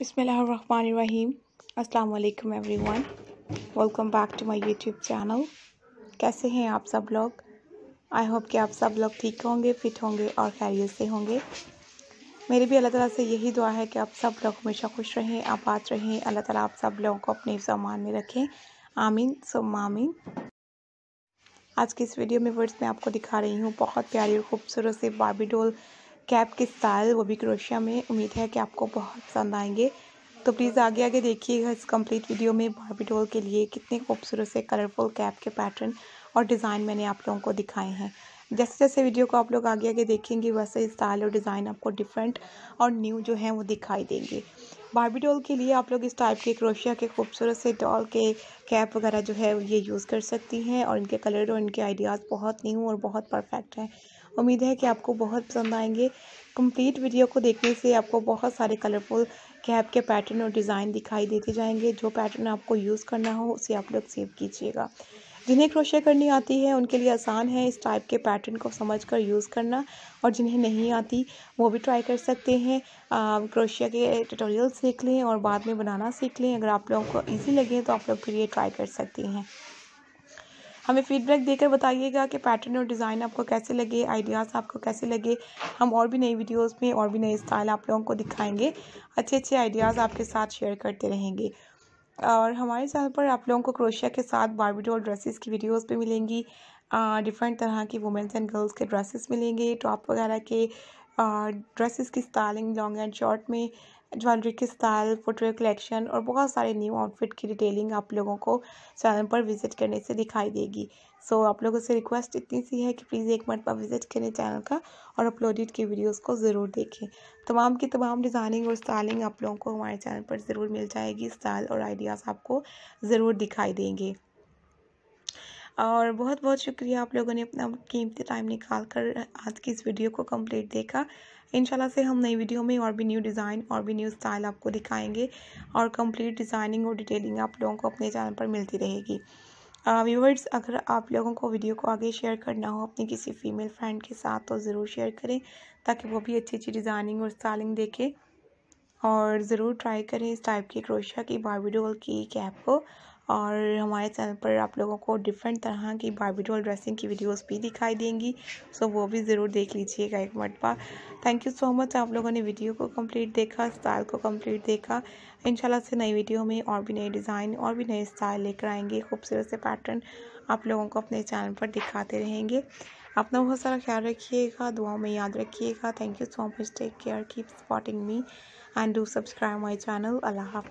बिसमीम अल्लाम everyone welcome back to my YouTube channel कैसे हैं आप सब लोग आई होप कि आप सब लोग ठीक होंगे फिट होंगे और खैरियत से होंगे मेरी भी अल्लाह ताला से यही दुआ है कि आप सब लोग हमेशा खुश रहें आबाद रहें अल्लाह ताला आप सब लोगों को अपने सामान में रखें आमीन सुम आमीन आज की इस वीडियो में वर्ड्स में आपको दिखा रही हूँ बहुत प्यारी और खूबसूरत से बाबी डोल कैप के स्टाइल वो भी क्रोशिया में उम्मीद है कि आपको बहुत पसंद आएंगे तो प्लीज़ आगे आगे देखिएगा इस कंप्लीट वीडियो में बारबी के लिए कितने खूबसूरत से कलरफुल कैप के पैटर्न और डिज़ाइन मैंने आप लोगों को दिखाए हैं जैसे जैसे वीडियो को आप लोग आगे आगे देखेंगे वैसे स्टाइल और डिज़ाइन आपको डिफरेंट और न्यू जो है वो दिखाई देंगे बारबी डॉल के लिए आप लोग इस टाइप के क्रोशिया के खूबसूरत से डॉल के कैप वगैरह जो है ये यूज़ कर सकती हैं और इनके कलर और इनके आइडियाज़ बहुत न्यू और बहुत परफेक्ट हैं उम्मीद है कि आपको बहुत पसंद आएंगे कंप्लीट वीडियो को देखने से आपको बहुत सारे कलरफुल कैप के पैटर्न और डिज़ाइन दिखाई देते जाएंगे जो पैटर्न आपको यूज़ करना हो उसे आप लोग सेव कीजिएगा जिन्हें क्रोशे करनी आती है उनके लिए आसान है इस टाइप के पैटर्न को समझ कर यूज़ करना और जिन्हें नहीं आती वो भी ट्राई कर सकते हैं क्रोशिया के ट्यूटोरियल सीख लें और बाद में बनाना सीख लें अगर आप लोगों को ईजी लगे तो आप लोग फिर ये ट्राई कर सकते हैं हमें फीडबैक देकर बताइएगा कि पैटर्न और डिज़ाइन आपको कैसे लगे आइडियाज़ आपको कैसे लगे हम और भी नई वीडियोज़ में और भी नए स्टाइल आप लोगों को दिखाएँगे अच्छे अच्छे आइडियाज़ आपके साथ शेयर करते रहेंगे और हमारे चैनल पर आप लोगों को क्रोशिया के साथ बारबी डॉल ड्रेसेस की वीडियोस भी मिलेंगी डिफरेंट तरह की वुमेंस एंड गर्ल्स के ड्रेसेस मिलेंगे टॉप वगैरह के ड्रेसेस की स्टाइलिंग लॉन्ग एंड शॉर्ट में ज्वेलरी के स्टाइल फुटवेयर कलेक्शन और बहुत सारे न्यू आउटफिट की डिटेलिंग आप लोगों को चैनल पर विजिट करने से दिखाई देगी सो so, आप लोगों से रिक्वेस्ट इतनी सी है कि प्लीज़ एक मिनट पर विजिट करें चैनल का और अपलोडेड की वीडियोस को ज़रूर देखें तमाम की तमाम डिज़ाइनिंग और स्टाइलिंग आप लोगों को हमारे चैनल पर ज़रूर मिल जाएगी स्टाइल और आइडियाज़ आपको ज़रूर दिखाई देंगे और बहुत बहुत शुक्रिया आप लोगों ने अपना कीमती टाइम निकाल कर आज की इस वीडियो को कंप्लीट देखा इंशाल्लाह से हम नई वीडियो में और भी न्यू डिज़ाइन और भी न्यू स्टाइल आपको दिखाएंगे और कंप्लीट डिज़ाइनिंग और डिटेलिंग आप लोगों को अपने चैनल पर मिलती रहेगी व्यूवर्स अगर आप लोगों को वीडियो को आगे शेयर करना हो अपनी किसी फीमेल फ्रेंड के साथ तो ज़रूर शेयर करें ताकि वो भी अच्छी अच्छी डिज़ाइनिंग और स्टाइलिंग देखें और ज़रूर ट्राई करें इस टाइप की क्रोशिया की बारबी की कैप को और हमारे चैनल पर आप लोगों को डिफरेंट तरह की बारबी डॉल ड्रेसिंग की वीडियोस भी दिखाई देंगी सो वो भी ज़रूर देख लीजिएगा एक पर थैंक यू सो मच आप लोगों ने वीडियो को कंप्लीट देखा स्टाइल को कंप्लीट देखा इंशाल्लाह से नई वीडियो में और भी नए डिज़ाइन और भी नए स्टाइल लेकर आएंगे खूबसूरत से पैटर्न आप लोगों को अपने चैनल पर दिखाते रहेंगे अपना बहुत सारा ख्याल रखिएगा दुआ में याद रखिएगा thank you so much take care keep supporting me and do subscribe my channel Allah